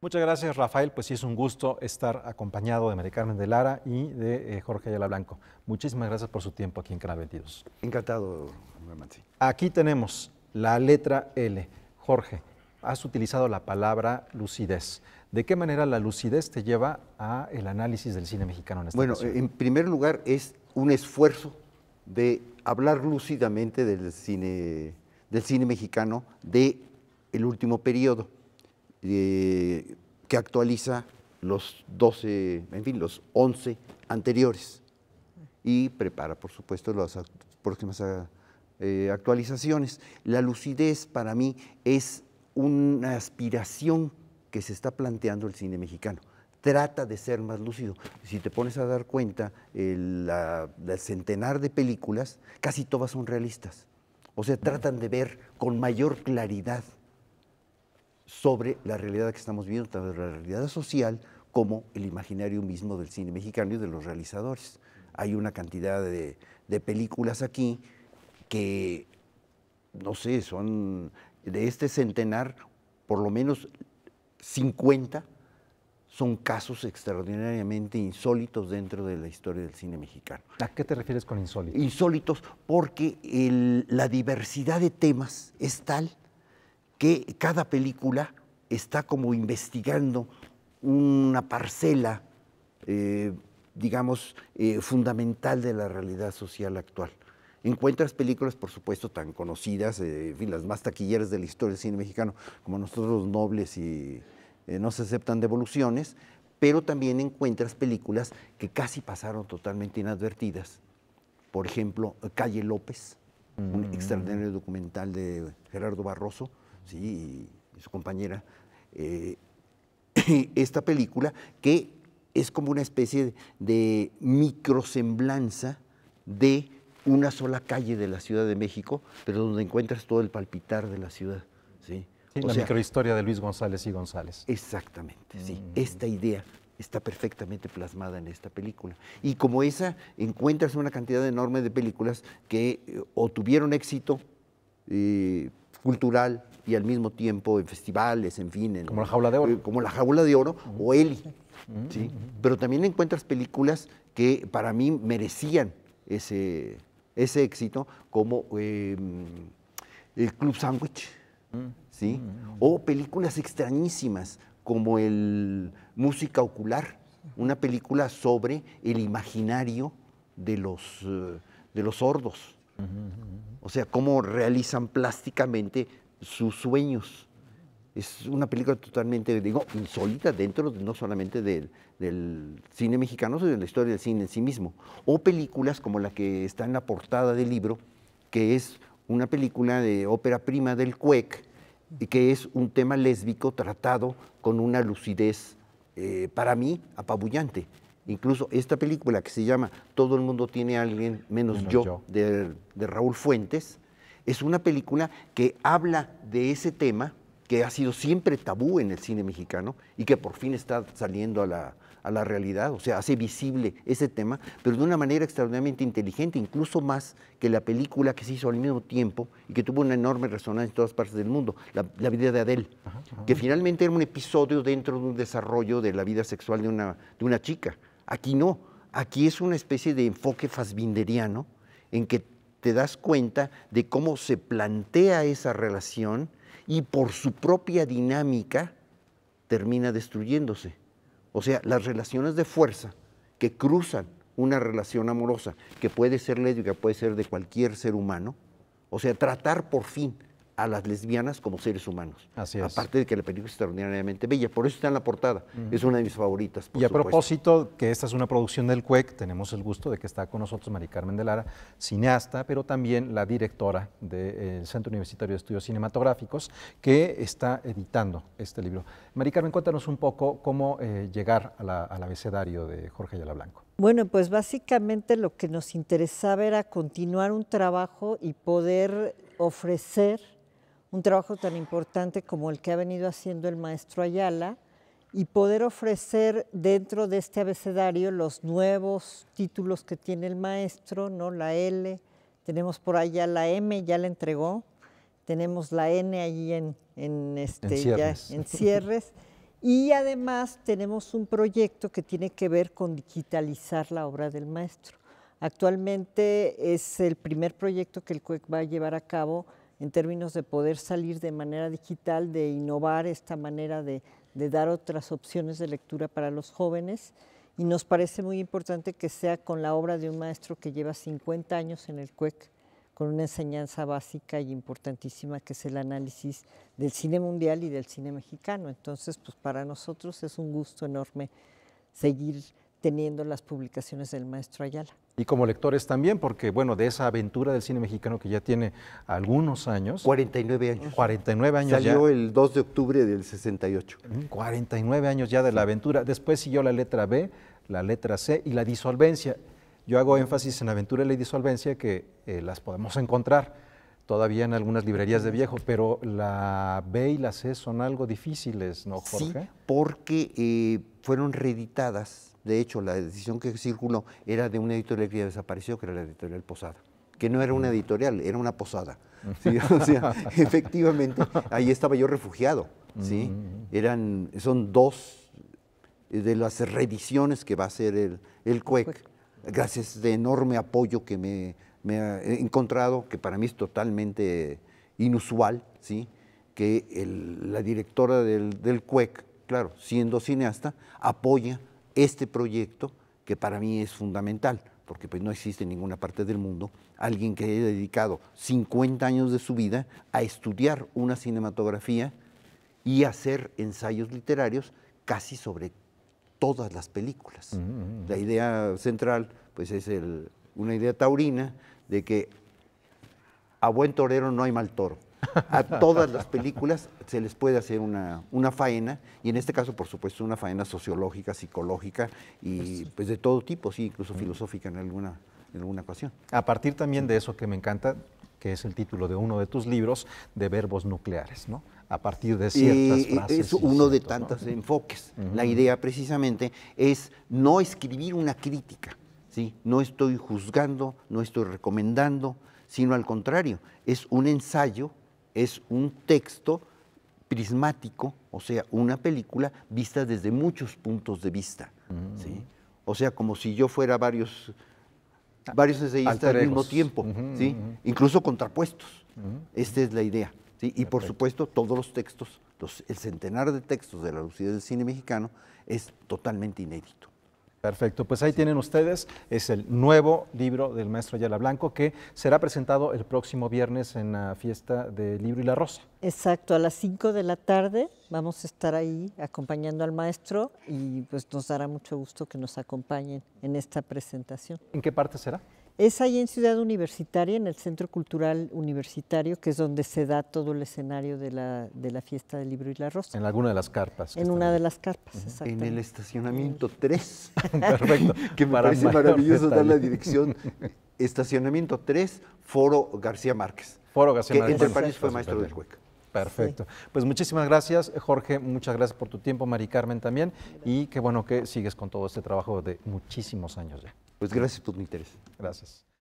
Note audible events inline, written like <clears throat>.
Muchas gracias, Rafael. Pues sí, es un gusto estar acompañado de María Carmen de Lara y de eh, Jorge Ayala Blanco. Muchísimas gracias por su tiempo aquí en Canal 22. Encantado, Mati. Aquí tenemos la letra L. Jorge, has utilizado la palabra lucidez. ¿De qué manera la lucidez te lleva al análisis del cine mexicano en esta Bueno, en primer lugar, es un esfuerzo de hablar lúcidamente del cine, del cine mexicano del el último periodo eh, que actualiza los 12, en fin, los 11 anteriores y prepara, por supuesto, las próximas ah, eh, actualizaciones. La lucidez para mí es una aspiración que se está planteando el cine mexicano. Trata de ser más lúcido. Si te pones a dar cuenta, la, el centenar de películas, casi todas son realistas. O sea, tratan de ver con mayor claridad sobre la realidad que estamos viviendo, tanto la realidad social como el imaginario mismo del cine mexicano y de los realizadores. Hay una cantidad de, películas aquí que, no sé, son de este centenar, por lo menos 50 son casos extraordinariamente insólitos dentro de la historia del cine mexicano. ¿A qué te refieres con insólitos? Insólitos porque la diversidad de temas es tal que cada película está como investigando una parcela, eh, digamos, eh, fundamental de la realidad social actual. Encuentras películas, por supuesto, tan conocidas, eh, en fin, las más taquilleras de la historia del cine mexicano, como Nosotros los Nobles y No se aceptan devoluciones, pero también encuentras películas que casi pasaron totalmente inadvertidas. Por ejemplo, Calle López, un mm. extraordinario documental de Gerardo Barroso, y su compañera, eh, <clears throat> esta película que es como una especie de microsemblanza de una sola calle de la Ciudad de México, pero donde encuentras todo el palpitar de la ciudad. ¿sí? la microhistoria de Luis González y González. Exactamente, sí. Mm. Esta idea está perfectamente plasmada en esta película. Y como esa, encuentras una cantidad enorme de películas que eh, o tuvieron éxito eh, cultural, y al mismo tiempo en festivales, en fin. En, como La Jaula de Oro. Eh, como La Jaula de Oro o Eli. Pero también encuentras películas que para mí merecían ese, ese éxito, como em, El Club Sandwich, mm, ¿sí? Mm, mm. o películas extrañísimas como el Música Ocular, una película sobre el imaginario de los, eh, de los sordos. O sea, cómo realizan plásticamente sus sueños. Es una película totalmente, digo, insólita dentro no solamente del, cine mexicano, sino de la historia del cine en sí mismo. O películas como la que está en la portada del libro, que es una película de ópera prima del CUEC, que es un tema lésbico tratado con una lucidez, eh, para mí, apabullante. Incluso esta película que se llama Todo el mundo tiene a alguien menos, yo, de, Raúl Fuentes, es una película que habla de ese tema que ha sido siempre tabú en el cine mexicano y que por fin está saliendo a la, realidad, o sea, hace visible ese tema, pero de una manera extraordinariamente inteligente, incluso más que la película que se hizo al mismo tiempo y que tuvo una enorme resonancia en todas partes del mundo, La, vida de Adele, que finalmente era un episodio dentro de un desarrollo de la vida sexual de una, de una chica. Aquí no, aquí es una especie de enfoque fazbinderiano en que te das cuenta de cómo se plantea esa relación y por su propia dinámica termina destruyéndose. O sea, las relaciones de fuerza que cruzan una relación amorosa, que puede ser lésbica, puede ser de cualquier ser humano, o sea, tratar por fin a las lesbianas como seres humanos. Así es. Aparte de que la película es extraordinariamente bella, por eso está en la portada, es una de mis favoritas. y a propósito, que esta es una producción del CUEC, tenemos el gusto de que está con nosotros Mari Carmen de Lara, cineasta, pero también la directora del eh, Centro Universitario de Estudios Cinematográficos, que está editando este libro. Mari Carmen, cuéntanos un poco cómo eh, llegar al abecedario de Jorge Ayala Blanco. Bueno, pues básicamente lo que nos interesaba era continuar un trabajo y poder ofrecer un trabajo tan importante como el que ha venido haciendo el maestro Ayala y poder ofrecer dentro de este abecedario los nuevos títulos que tiene el maestro, ¿no? la L, tenemos por allá la M, ya la entregó, tenemos la N allí en, en, en este, cierres. en cierres. y además tenemos un proyecto que tiene que ver con digitalizar la obra del maestro. Actualmente es el primer proyecto que el CUEC va a llevar a cabo en términos de poder salir de manera digital, de innovar esta manera de, dar otras opciones de lectura para los jóvenes y nos parece muy importante que sea con la obra de un maestro que lleva 50 años en el CUEC, e con una enseñanza básica y importantísima que es el análisis del cine mundial y del cine mexicano. Entonces, pues para nosotros es un gusto enorme seguir teniendo las publicaciones del maestro Ayala. Y como lectores también, porque bueno, de esa aventura del cine mexicano que ya tiene algunos años. 49 años. 49 años Salió el 2 de octubre del 68. 49 años ya de la aventura. Después siguió la letra B, la letra C y la disolvencia. Yo hago énfasis en aventura y la disolvencia que eh, las podemos encontrar todavía en algunas librerías de viejo, pero la B y la C son algo difíciles, ¿no, Jorge? Sí, porque eh, fueron reeditadas de hecho, la decisión que circuló era de una editorial que ya desapareció, que era la editorial Posada que no era una mm. editorial, era una posada. Mm. sea, <laughs> efectivamente, ahí estaba yo refugiado. ¿sí? Mm. Eran, son dos de las reediciones que va a hacer el, el CUEC, gracias de enorme apoyo que me, ha encontrado, que para mí es totalmente inusual, ¿sí? que la directora del, del CUEC, claro, siendo cineasta, apoya este proyecto que para mí es fundamental, porque pues no existe en ninguna parte del mundo alguien que haya dedicado 50 años de su vida a estudiar una cinematografía y hacer ensayos literarios casi sobre todas las películas. La idea central pues es el, una idea taurina de que a buen torero no hay mal toro. A todas las películas se les puede hacer una, faena, y en este caso, por supuesto, una faena sociológica, psicológica y pues de todo tipo, sí, incluso filosófica en alguna, en alguna ocasión. A partir también de eso que me encanta, que es el título de uno de tus libros, de verbos nucleares, ¿no? A partir de ciertas frases. Es uno de tantos enfoques. La idea precisamente es no escribir una crítica, ¿sí? No estoy juzgando, no estoy recomendando, sino al contrario, es un ensayo es un texto prismático, o sea, una película vista desde muchos puntos de vista. Mm. O sea, como si yo fuera varios, varios ah, ensayistas al mismo tiempo, ¿sí? incluso contrapuestos. Mm. Esta es la idea. ¿sí? Y por supuesto, todos los textos, el centenar de textos de la lucidez del cine mexicano es totalmente inédito. Perfecto, pues ahí tienen ustedes, es el nuevo libro del maestro Ayala Blanco que será presentado el próximo viernes en la fiesta del libro y la rosa. Exacto, a las 5 de la tarde vamos a estar ahí acompañando al maestro y pues nos dará mucho gusto que nos acompañen en esta presentación. ¿En qué parte será? Es ahí en Ciudad Universitaria, en el Centro Cultural Universitario, que es donde se da todo el escenario de la, de la fiesta del libro y la rosa. En alguna de las carpas. En una de las carpas, En el estacionamiento 3. <laughs> Perfecto. <laughs> Qué maravilloso dar la dirección. <laughs> estacionamiento 3, Foro García Márquez. Foro García Márquez. Que entre paréntesis fue maestro del hueco. Perfecto. Pues muchísimas gracias, Jorge. Muchas gracias por tu tiempo, Mari Carmen también. Y qué bueno que sigues con todo este trabajo de muchísimos años ya. Pues gracias por tu interés. Gracias.